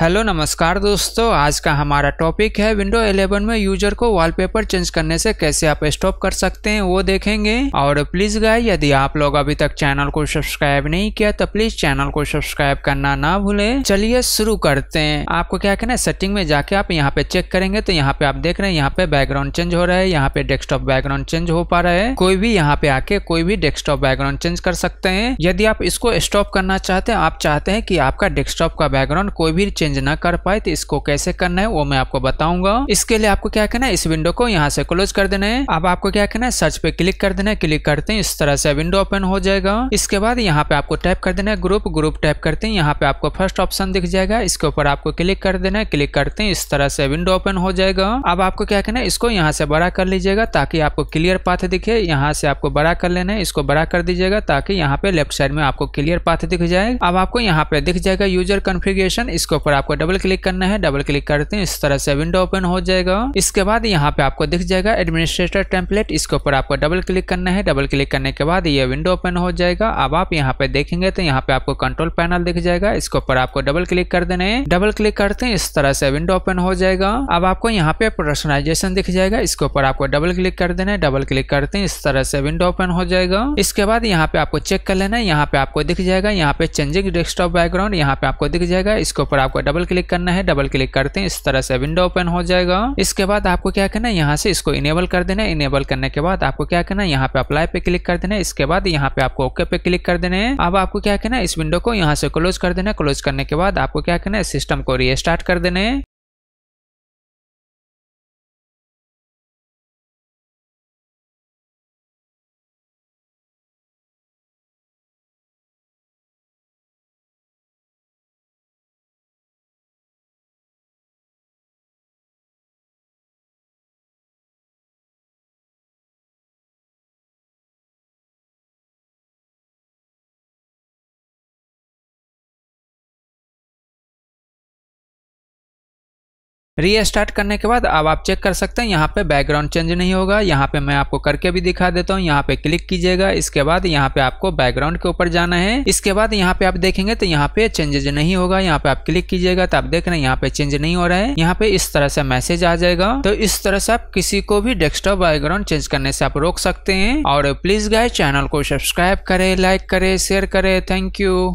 hello नमस्कार दोस्तों आज का हमारा टॉपिक है विंडो 11 में यूजर को वॉलपेपर चेंज करने से कैसे आप स्टॉप कर सकते हैं वो देखेंगे और प्लीज गाय यदि आप लोग अभी तक चैनल को सब्सक्राइब नहीं किया तो प्लीज चैनल को सब्सक्राइब करना ना भूले चलिए शुरू करते हैं आपको क्या कहना है सेटिंग में जाके आप यहाँ पे चेक करेंगे तो यहाँ पे आप देख रहे हैं यहाँ पे बैकग्राउंड चेंज हो रहा है यहाँ पे डेस्कटॉप बैकग्राउंड चेंज हो पा रहा है कोई भी यहाँ पे आके कोई भी डेस्कटॉप बैकग्राउंड चेंज कर सकते हैं यदि आप इसको स्टॉप करना चाहते हैं आप चाहते हैं कि आपका डेस्कटॉप का बैकग्राउंड कोई भी चेंज चेंज ना कर पाए तो इसको कैसे करना है वो मैं आपको बताऊंगा इसके लिए आपको क्या करना है इस विंडो को यहाँ से क्लोज कर देना है अब आपको क्या करना है सर्च पे क्लिक कर देना है क्लिक करते हैं इस तरह से विंडो ओपन हो जाएगा इसके बाद यहाँ पे आपको टाइप कर देना है ग्रुप ग्रुप टाइप करते हैं यहाँ पे आपको फर्स्ट ऑप्शन दिख जाएगा इसके ऊपर आपको क्लिक कर देना है क्लिक करते हैं इस तरह से विंडो ओपन हो जाएगा अब आपको क्या करना है इसको यहाँ से बड़ा कर लीजिएगा ताकि आपको क्लियर पाथ दिखे यहाँ से आपको बड़ा कर लेना है इसको बड़ा कर दीजिएगा ताकि यहाँ पे लेफ्ट साइड में आपको क्लियर पाथ दिख जाए अब आपको यहाँ पे दिख जाएगा यूजर कन्फिग्रेशन इसके ऊपर आपको डबल क्लिक करना है डबल क्लिक करते हैं इस तरह से विंडो ओपन हो जाएगा इसके बाद यहाँ पे आपको दिख जाएगा एडमिनिस्ट्रेटर टेम्पलेट इसके ऊपर आपको डबल क्लिक करना है डबल क्लिक करने के बाद ये विंडो ओपन हो जाएगा अब आप यहाँ पे देखेंगे तो यहाँ पे आपको कंट्रोल पैनल दिख जाएगा इसके ऊपर आपको डबल क्लिक कर देना है डबल क्लिक करते हैं इस तरह से विंडो ओपन हो जाएगा अब आपको यहाँ पे प्रोडक्शनाइजेशन दिख जाएगा इसके ऊपर आपको डबल क्लिक कर देना है डबल क्लिक करते हैं इस तरह से विंडो ओपन हो जाएगा इसके बाद यहाँ पे आपको चेक कर लेना है यहाँ पे आपको दिख जाएगा यहाँ पे चेंजिंग डेस्कटॉप बैकग्राउंड यहाँ पे आपको दिख जाएगा इसके ऊपर आपको आपको डबल क्लिक करना है डबल क्लिक करते हैं इस तरह से विंडो ओपन हो जाएगा इसके बाद आपको क्या करना है यहाँ से इसको इनेबल कर देना है इनेबल करने के बाद आपको क्या करना है यहाँ पे अप्लाई पे क्लिक कर देना है इसके बाद यहाँ पे आपको ओके पे क्लिक कर देना है अब आपको क्या करना है इस विंडो को यहाँ से क्लोज कर देना है क्लोज करने के बाद आपको क्या करना है सिस्टम को रिस्टार्ट कर देना है रीस्टार्ट करने के बाद अब आप चेक कर सकते हैं यहाँ पे बैकग्राउंड चेंज नहीं होगा यहाँ पे मैं आपको करके भी दिखा देता हूँ यहाँ पे क्लिक कीजिएगा इसके बाद यहाँ पे आपको बैकग्राउंड के ऊपर जाना है इसके बाद यहाँ पे आप देखेंगे तो यहाँ पे चेंजेज नहीं होगा यहाँ पे आप क्लिक कीजिएगा तो आप देख रहे हैं यहाँ पे चेंज नहीं हो रहा है यहाँ पे इस तरह से मैसेज आ जाएगा तो इस तरह से आप किसी को भी डेस्कटॉप बैकग्राउंड चेंज करने से आप रोक सकते हैं और प्लीज गाय चैनल को सब्सक्राइब करे लाइक करे शेयर करे थैंक यू